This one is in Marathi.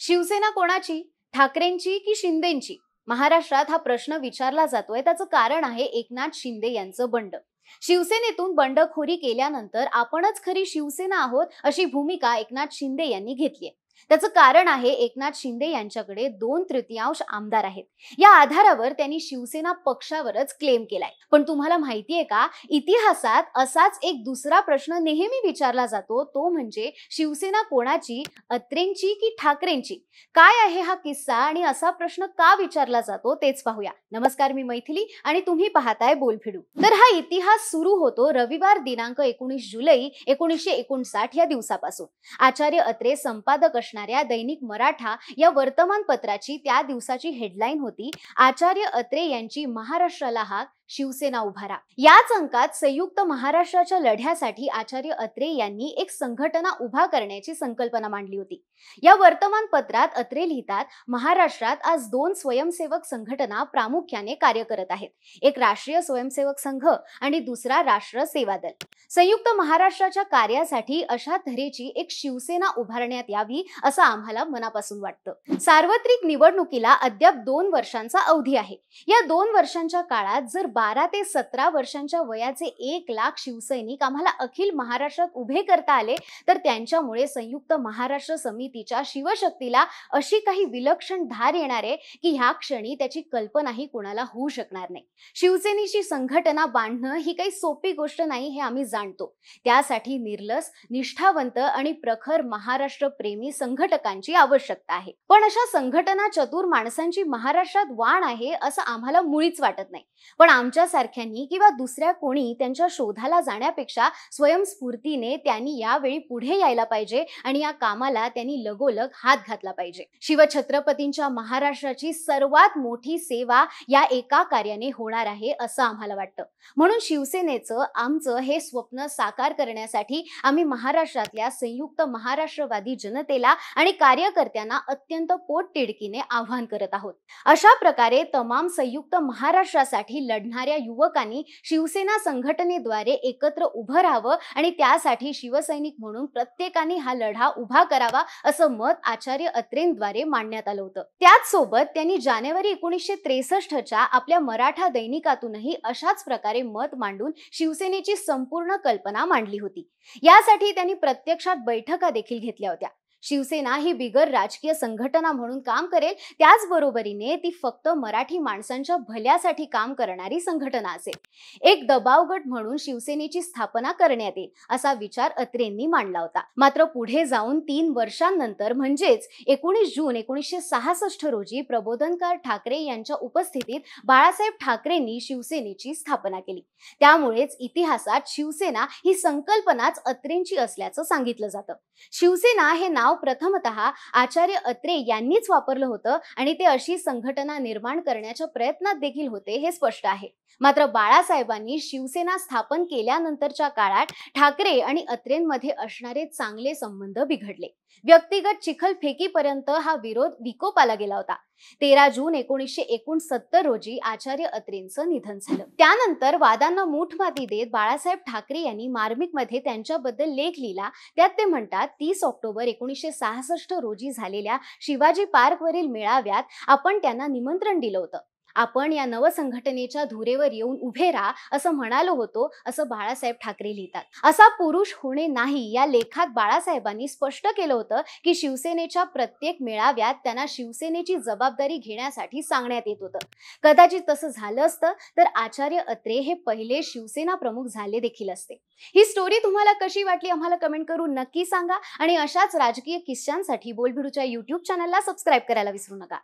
शिवसेना कोणाची ठाकरेंची की शिंदेची महाराष्ट्रात हा प्रश्न विचारला जातोय त्याचं कारण आहे एकनाथ शिंदे यांचं बंड शिवसेनेतून बंडखोरी केल्यानंतर आपणच खरी शिवसेना आहोत अशी भूमिका एकनाथ शिंदे यांनी घेतली त्याचं कारण आहे एकनाथ शिंदे यांच्याकडे दोन तृतीयांश आमदार आहेत या आधारावर त्यांनी शिवसेना पक्षावरच क्लेम केलाय पण तुम्हाला माहितीये का इतिहासात असाच एक दुसरा प्रश्न नेहमी विचारला जातो तो म्हणजे शिवसेना कोणाची अत्रेंची की ठाकरेंची काय आहे हा किस्सा आणि असा प्रश्न का विचारला जातो तेच पाहूया नमस्कार मी मैथिली आणि तुम्ही पाहताय बोलफिडू तर हा इतिहास सुरू होतो रविवार दिनांक एकोणीस जुलै एकोणीसशे एकोणसाठ या दिवसापासून आचार्य अत्रे संपादक असणाऱ्या दैनिक मराठा या वर्तमानपत्राची त्या दिवसाची हेडलाईन होती आचार्य अत्रे यांची महाराष्ट्राला हाक शिवसेना उभारा याच अंकात संयुक्त महाराष्ट्राच्या लढ्यासाठी आचार्य अत्रे यांनी एक संघटना उभा करण्याची संकल्पना मांडली होती या वर्तमानपत्रात अत्रे लिहितात महाराष्ट्रात आज दोन स्वयंसेवक संघटना प्रामुख्याने कार्य करत आहेत एक राष्ट्रीय स्वयंसेवक संघ आणि दुसरा राष्ट्र सेवा दल संयुक्त महाराष्ट्राच्या कार्यासाठी अशा तऱ्हेची एक शिवसेना उभारण्यात यावी असं आम्हाला मनापासून वाटतं सार्वत्रिक निवडणुकीला अद्याप दोन वर्षांचा अवधी आहे या दोन वर्षांच्या काळात जर बारा ते सतरा वर्षांच्या वयाचे एक लाख शिवसैनिक आम्हाला अखिल महाराष्ट्रात उभे करता आले तर त्यांच्यामुळे संयुक्त महाराष्ट्र समितीच्या शिवशक्तीला अशी काही विलक्षण धार येणार आहे की ह्या क्षणी त्याची कल्पनाही कोणाला होऊ शकणार नाही शिवसेनेची संघटना बांधणं ही काही सोपी गोष्ट नाही हे आम्ही जाणतो त्यासाठी निर्लस निष्ठावंत आणि प्रखर महाराष्ट्र प्रेमी संघटकांची आवश्यकता आहे पण अशा संघटना चतुर माणसांची महाराष्ट्रात वाण आहे असं आम्हाला मुळीच वाटत नाही पण आमच्यासारख्यांनी किंवा दुसऱ्या कोणी त्यांच्या शोधाला जाण्यापेक्षा स्वयंस्फूर्तीने त्यांनी यावेळी पुढे यायला पाहिजे आणि या कामाला त्यांनी लगोलग हात घातला पाहिजे शिवछत्रपतींच्या महाराष्ट्राची सर्वात मोठी सेवा या एका कार्याने होणार आहे असं आम्हाला वाटतं म्हणून शिवसेनेचं आमचं हे स्वप्न साकार करण्यासाठी आम्ही महाराष्ट्रातल्या संयुक्त महाराष्ट्रवादी जनतेला आणि कार्यकर्त्यांना अत्यंत पोटतिडकीने आवाहन करत आहोत अशा प्रकारे तमाम संयुक्त महाराष्ट्रासाठी लढणार आणणाऱ्या युवकांनी शिवसेना संघटनेद्वारे एकत्र उभं राहावं आणि त्यासाठी शिवसैनिक म्हणून प्रत्येकाने हा लढा उभा करावा असं मत आचार्य अत्रेंद्वारे मांडण्यात आलं होतं त्याचसोबत त्यांनी जानेवारी एकोणीसशे त्रेसष्टच्या आपल्या मराठा दैनिकातूनही अशाच प्रकारे मत मांडून शिवसेनेची संपूर्ण कल्पना मांडली होती यासाठी त्यांनी प्रत्यक्षात बैठका देखील घेतल्या होत्या शिवसेना ही बिगर राजकीय संघटना म्हणून काम करेल त्याचबरोबरीने ती फक्त मराठी माणसांच्या भल्यासाठी काम करणारी संघटना असेल एक दबाव गट म्हणून शिवसेनेची स्थापना करण्यात येईल असा विचार अत्रेंनी मांडला होता मात्र पुढे जाऊन तीन वर्षांनंतर म्हणजेच एकोणीस जून एकोणीसशे सहासष्ट रोजी प्रबोधनकार ठाकरे यांच्या उपस्थितीत बाळासाहेब ठाकरेंनी शिवसेनेची स्थापना केली त्यामुळेच इतिहासात शिवसेना ही संकल्पनाच अत्रेंची असल्याचं सांगितलं जातं शिवसेना हे नाव प्रथमत आचार्य अत्रे यांनीच वापरलं होतं आणि ते अशी संघटना निर्माण करण्याच्या प्रयत्नात देखील होते हे स्पष्ट आहे मात्र बाळासाहेबांनी शिवसेना स्थापन केल्यानंतरच्या काळात ठाकरे आणि अत्रेंमध्ये असणारे चांगले संबंध बिघडले व्यक्तिगत चिखलफेकीपर्यंत हा विरोध विकोपाला गेला होता तेरा जून एकोणीसशे एकोणसत्तर रोजी आचार्य अत्रेंचं निधन झालं त्यानंतर वादांना माती देत बाळासाहेब ठाकरे यांनी मार्मिकमध्ये त्यांच्याबद्दल लेख लिहिला त्यात ते म्हणतात तीस ऑक्टोबर एकोणीसशे सहासष्ट रोजी झालेल्या शिवाजी पार्कवरील मेळाव्यात आपण त्यांना निमंत्रण दिलं होतं आपण या नवसंघटनेच्या धुरेवर येऊन उभे राहा असं म्हणालो होतो असं बाळासाहेब ठाकरे लिहितात असा पुरुष होणे नाही या लेखात बाळासाहेबांनी स्पष्ट केलं होतं की शिवसेनेच्या प्रत्येक मेळाव्यात त्यांना शिवसेनेची जबाबदारी घेण्यासाठी सांगण्यात येत होतं कदाचित तसं झालं असतं तर आचार्य अत्रे हे पहिले शिवसेना प्रमुख झाले देखील असते ही स्टोरी तुम्हाला कशी वाटली आम्हाला कमेंट करून नक्की सांगा आणि अशाच राजकीय किस्स्यांसाठी बोलभिडूच्या युट्यूब चॅनलला सबस्क्राईब करायला विसरू नका